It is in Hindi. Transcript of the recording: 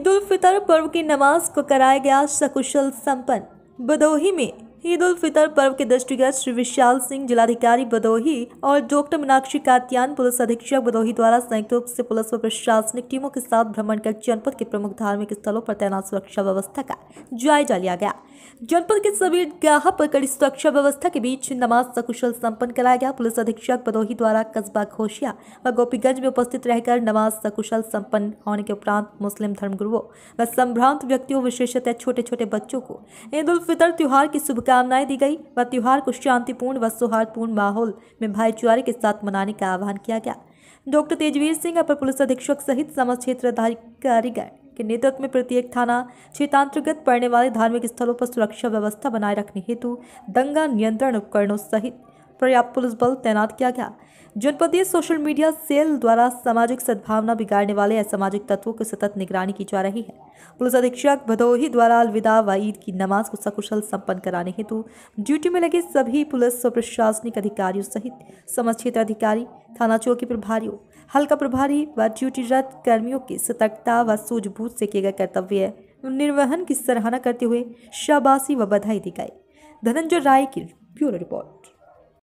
ईद उल फितर पर्व की नमाज को कराया गया सकुशल संपन्न बदोही में ईद उल फितर पर्व के दृष्टिगत श्री विशाल सिंह जिलाधिकारी बदोही और डॉक्टर मीनाक्षी कात्यान पुलिस अधीक्षक बदोही द्वारा संयुक्त रूप से पुलिस व प्रशासनिक टीमों के साथ भ्रमण कर जनपद के प्रमुख धार्मिक स्थलों पर तैनात सुरक्षा व्यवस्था का जायजा लिया गया जनपद के सभी गाह पर कड़ी सुरक्षा व्यवस्था के बीच नमाज सकुशल संपन्न कराया गया पुलिस अधीक्षक बदोही द्वारा कस्बा घोषिया व गोपीगंज में उपस्थित रहकर नमाज सकुशल संपन्न होने के उपरांत मुस्लिम धर्मगुरुओं व संभ्रांत व्यक्तियों विशेषतः छोटे छोटे बच्चों को ईद उल फितर त्यौहार की शुभकामनाएं दी गई व त्यौहार को शांतिपूर्ण व सौहार्दपूर्ण माहौल में भाईचारे के साथ मनाने का आह्वान किया गया डॉक्टर तेजवीर सिंह अपर पुलिस अधीक्षक सहित समस्त क्षेत्र अधिकारीगण के नेतृत्व में प्रत्येक थाना क्षेत्रांतर्गत पड़ने वाले धार्मिक स्थलों पर सुरक्षा व्यवस्था बनाए रखने हेतु दंगा नियंत्रण उपकरणों सहित पर्याप्त पुलिस बल तैनात किया गया जनपदीय सोशल मीडिया सेल द्वारा सामाजिक सद्भावना बिगाड़ने वाले असामाजिक तत्वों की सतत निगरानी की जा रही है पुलिस अधीक्षक भदोही द्वारा अलविदा व ईद की नमाज को सकुशल संपन्न कराने हेतु ड्यूटी में लगे सभी पुलिस और प्रशासनिक अधिकारियों सहित समस्त क्षेत्र अधिकारी थाना चौकी प्रभारियों हल्का प्रभारी व ड्यूटीरत कर्मियों की सतर्कता व सूझबूझ से किए गए कर्तव्य निर्वहन की सराहना करते हुए शाबाशी व बधाई दी गई धनंजय राय की ब्यूरो रिपोर्ट